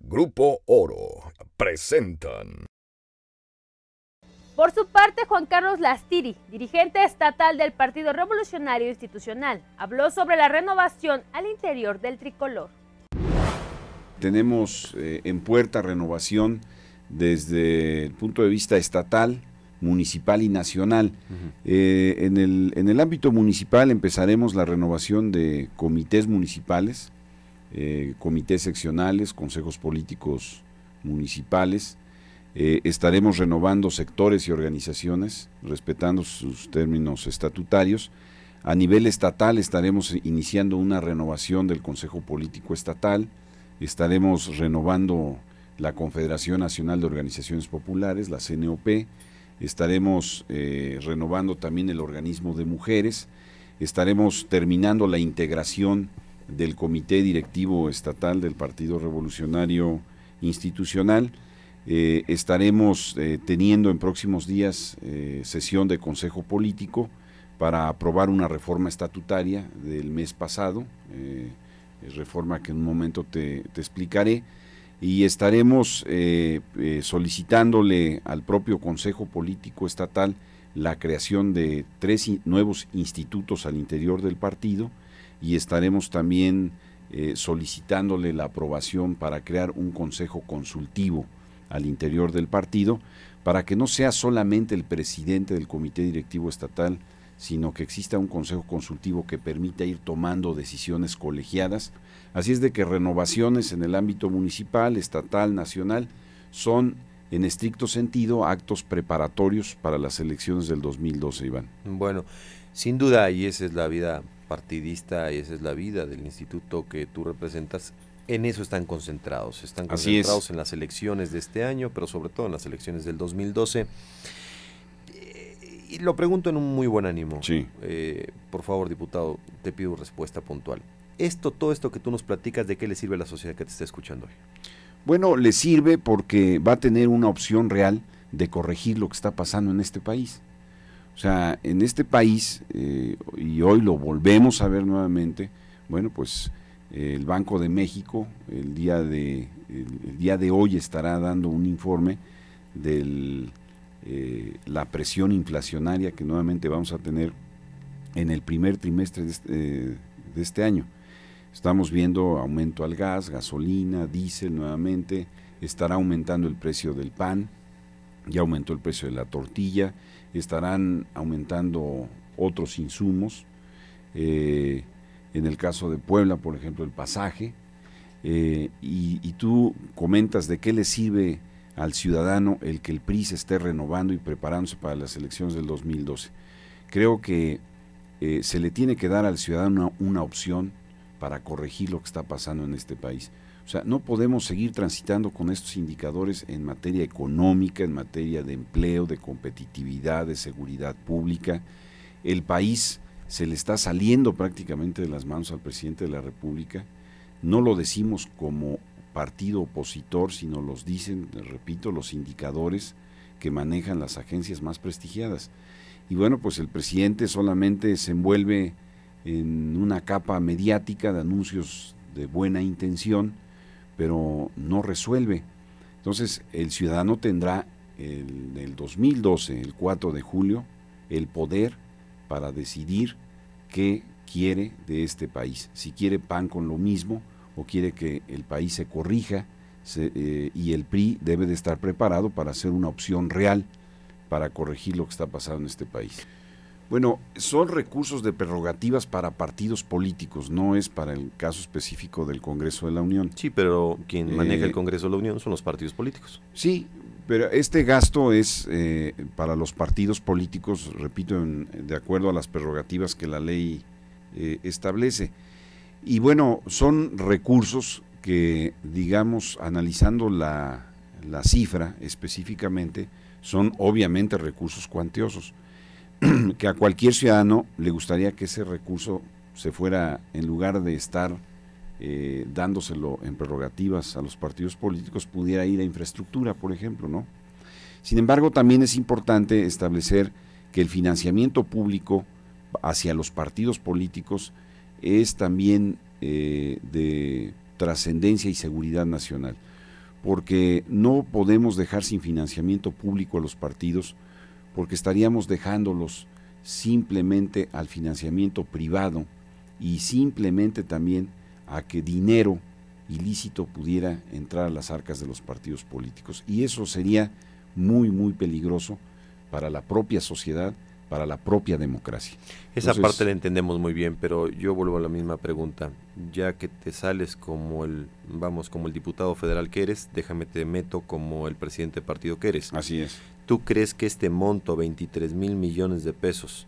Grupo Oro presentan. Por su parte, Juan Carlos Lastiri, dirigente estatal del Partido Revolucionario Institucional, habló sobre la renovación al interior del tricolor. Tenemos eh, en puerta renovación desde el punto de vista estatal, municipal y nacional. Eh, en, el, en el ámbito municipal empezaremos la renovación de comités municipales, eh, comités seccionales, consejos políticos municipales. Eh, estaremos renovando sectores y organizaciones, respetando sus términos estatutarios. A nivel estatal estaremos iniciando una renovación del Consejo Político Estatal, estaremos renovando la Confederación Nacional de Organizaciones Populares, la CNOP, estaremos eh, renovando también el organismo de mujeres, estaremos terminando la integración del Comité Directivo Estatal del Partido Revolucionario Institucional. Eh, estaremos eh, teniendo en próximos días eh, sesión de Consejo Político para aprobar una reforma estatutaria del mes pasado, reforma que en un momento te, explicaré, y estaremos solicitándole al propio Consejo Político Estatal la creación de tres nuevos institutos al interior del partido, y estaremos también eh, solicitándole la aprobación para crear un consejo consultivo al interior del partido para que no sea solamente el presidente del comité directivo estatal, sino que exista un consejo consultivo que permita ir tomando decisiones colegiadas. Así es de que renovaciones en el ámbito municipal, estatal, nacional, son en estricto sentido actos preparatorios para las elecciones del 2012, Iván. Bueno, sin duda, y esa es la vida partidista y esa es la vida del instituto que tú representas, en eso están concentrados. Están concentrados en las elecciones de este año, pero sobre todo en las elecciones del 2012. Y lo pregunto en un muy buen ánimo. Eh, por favor, diputado, te pido respuesta puntual. Esto, todo esto que tú nos platicas, ¿de qué le sirve a la sociedad que te está escuchando hoy? Bueno, le sirve porque va a tener una opción real de corregir lo que está pasando en este país. O sea, en este país, eh, y hoy lo volvemos a ver nuevamente, bueno, pues eh, el Banco de México el día de, el, día de hoy estará dando un informe de eh, la presión inflacionaria que nuevamente vamos a tener en el primer trimestre de este, de este año. Estamos viendo aumento al gas, gasolina, diésel nuevamente, estará aumentando el precio del pan, ya aumentó el precio de la tortilla, estarán aumentando otros insumos. Eh, en el caso de Puebla, por ejemplo, el pasaje. Eh, y, tú comentas de qué le sirve al ciudadano el que el PRI se esté renovando y preparándose para las elecciones del 2012. Creo que eh, se le tiene que dar al ciudadano una opción para corregir lo que está pasando en este país. O sea, no podemos seguir transitando con estos indicadores en materia económica, en materia de empleo, de competitividad, de seguridad pública. El país se le está saliendo prácticamente de las manos al presidente de la República. No lo decimos como partido opositor, sino los dicen, repito, los indicadores que manejan las agencias más prestigiadas. Y bueno, pues el presidente solamente se envuelve en una capa mediática de anuncios de buena intención, pero no resuelve. Entonces, el ciudadano tendrá el, el 2012, el 4 de julio, el poder para decidir qué quiere de este país. Si quiere pan con lo mismo o quiere que el país se corrija eh, y el PRI debe de estar preparado para hacer una opción real para corregir lo que está pasando en este país. Bueno, son recursos de prerrogativas para partidos políticos, no es para el caso específico del Congreso de la Unión. Sí, pero quien eh, maneja el Congreso de la Unión son los partidos políticos. Sí, pero este gasto es eh, para los partidos políticos, repito, de acuerdo a las prerrogativas que la ley eh, establece. Y bueno, son recursos que, digamos, analizando la cifra específicamente, son obviamente recursos cuantiosos. que a cualquier ciudadano le gustaría que ese recurso se fuera, en lugar de estar eh, dándoselo en prerrogativas a los partidos políticos, pudiera ir a infraestructura, por ejemplo, ¿no? Sin embargo, también es importante establecer que el financiamiento público hacia los partidos políticos es también eh, de trascendencia y seguridad nacional, porque no podemos dejar sin financiamiento público a los partidos porque estaríamos dejándolos simplemente al financiamiento privado y simplemente también a que dinero ilícito pudiera entrar a las arcas de los partidos políticos. Y eso sería muy, muy peligroso para la propia sociedad, para la propia democracia. Esa parte la entendemos muy bien, pero yo vuelvo a la misma pregunta. Ya que te sales como el, vamos, como el diputado federal que eres, déjame te meto como el presidente del partido que eres. Así es. ¿Tú crees que este monto, 23 mil millones de pesos,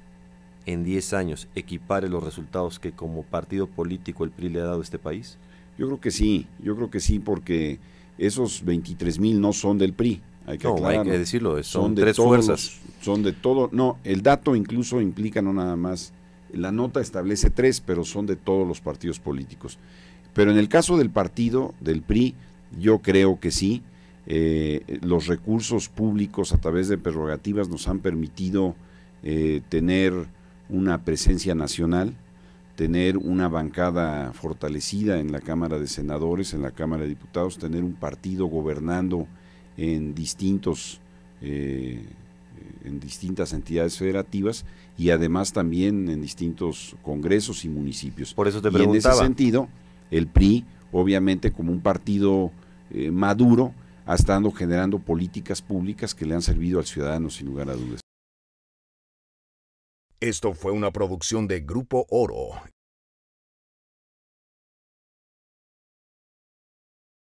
en 10 años equipare los resultados que como partido político el PRI le ha dado a este país? Yo creo que sí, yo creo que sí, porque esos 23 mil no son del PRI. Hay que no, hay que decirlo, son, de tres fuerzas. Son de todo, no, el dato incluso implica no nada más, la nota establece tres, pero son de todos los partidos políticos. Pero en el caso del partido, del PRI, yo creo que sí, eh, los recursos públicos a través de prerrogativas nos han permitido eh, tener una presencia nacional, tener una bancada fortalecida en la Cámara de Senadores, en la Cámara de Diputados, tener un partido gobernando en distintos eh, en distintas entidades federativas y además también en distintos congresos y municipios. Por eso te preguntaba. Y en ese sentido, el PRI, obviamente como un partido eh, maduro, ha generando políticas públicas que le han servido al ciudadano sin lugar a dudas. Esto fue una producción de Grupo Oro